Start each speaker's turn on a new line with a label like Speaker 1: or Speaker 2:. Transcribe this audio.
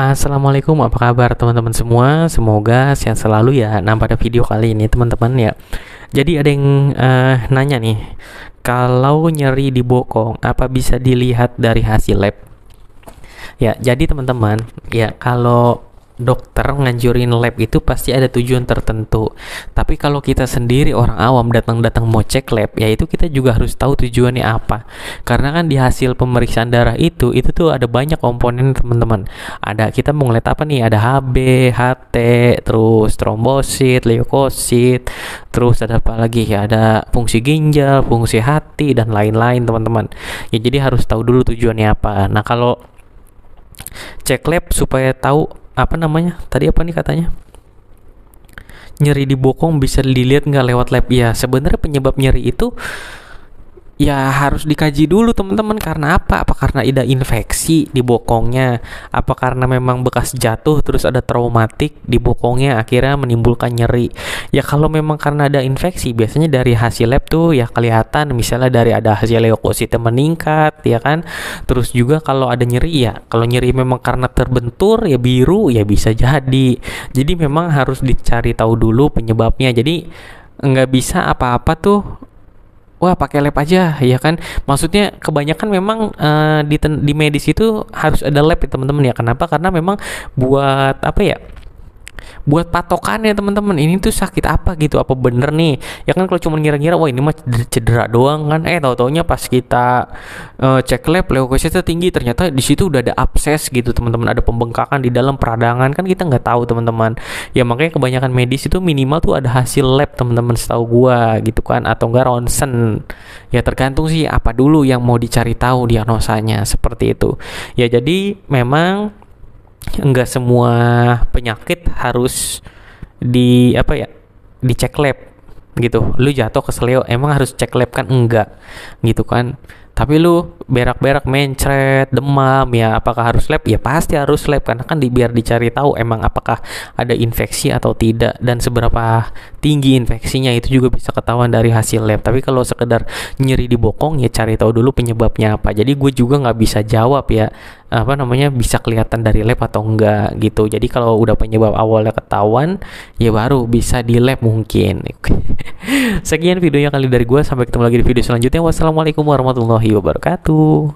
Speaker 1: Assalamualaikum, apa kabar teman-teman semua? Semoga sehat selalu ya. Nah, pada video kali ini teman-teman ya. Jadi ada yang uh, nanya nih, kalau nyeri di bokong apa bisa dilihat dari hasil lab? Ya, jadi teman-teman, ya kalau dokter nganjurin lab itu pasti ada tujuan tertentu. Tapi kalau kita sendiri orang awam datang-datang mau cek lab, ya itu kita juga harus tahu tujuannya apa. Karena kan di hasil pemeriksaan darah itu, itu tuh ada banyak komponen teman-teman. Ada kita mau ngeliat apa nih? Ada HB, HT, terus trombosit, leukosit, terus ada apa lagi ya? Ada fungsi ginjal, fungsi hati dan lain-lain teman-teman. Ya jadi harus tahu dulu tujuannya apa. Nah kalau cek lab supaya tahu apa namanya tadi apa nih katanya nyeri di bokong bisa dilihat nggak lewat lab ya sebenarnya penyebab nyeri itu ya harus dikaji dulu teman-teman karena apa? Apa karena ada infeksi di bokongnya? Apa karena memang bekas jatuh terus ada traumatik di bokongnya akhirnya menimbulkan nyeri? Ya kalau memang karena ada infeksi biasanya dari hasil lab tuh ya kelihatan misalnya dari ada hasil leukosit meningkat ya kan. Terus juga kalau ada nyeri ya kalau nyeri memang karena terbentur ya biru ya bisa jadi. Jadi memang harus dicari tahu dulu penyebabnya. Jadi nggak bisa apa-apa tuh wah pakai lab aja ya kan maksudnya kebanyakan memang uh, di di medis itu harus ada lab ya teman-teman ya kenapa karena memang buat apa ya buat patokannya teman-teman ini tuh sakit apa gitu apa bener nih ya kan kalau cuma ngira-ngira wah ini mah cedera doang kan eh tau-tau taunya pas kita uh, cek lab leukositnya tinggi ternyata di situ udah ada abses gitu teman-teman ada pembengkakan di dalam peradangan kan kita nggak tahu teman-teman ya makanya kebanyakan medis itu minimal tuh ada hasil lab teman-teman setahu gua gitu kan atau enggak ronsen ya tergantung sih apa dulu yang mau dicari tahu diagnosanya seperti itu ya jadi memang enggak semua penyakit harus di apa ya dicek lab gitu lu jatuh ke seleo emang harus cek lab kan enggak gitu kan tapi lu berak-berak mencret demam ya apakah harus lab ya pasti harus lab karena kan di, biar dicari tahu emang apakah ada infeksi atau tidak dan seberapa tinggi infeksinya itu juga bisa ketahuan dari hasil lab tapi kalau sekedar nyeri di bokong ya cari tahu dulu penyebabnya apa jadi gue juga nggak bisa jawab ya apa namanya bisa kelihatan dari lab atau enggak gitu jadi kalau udah penyebab awalnya ketahuan ya baru bisa di lab mungkin sekian videonya kali dari gue sampai ketemu lagi di video selanjutnya wassalamualaikum warahmatullahi wabarakatuh.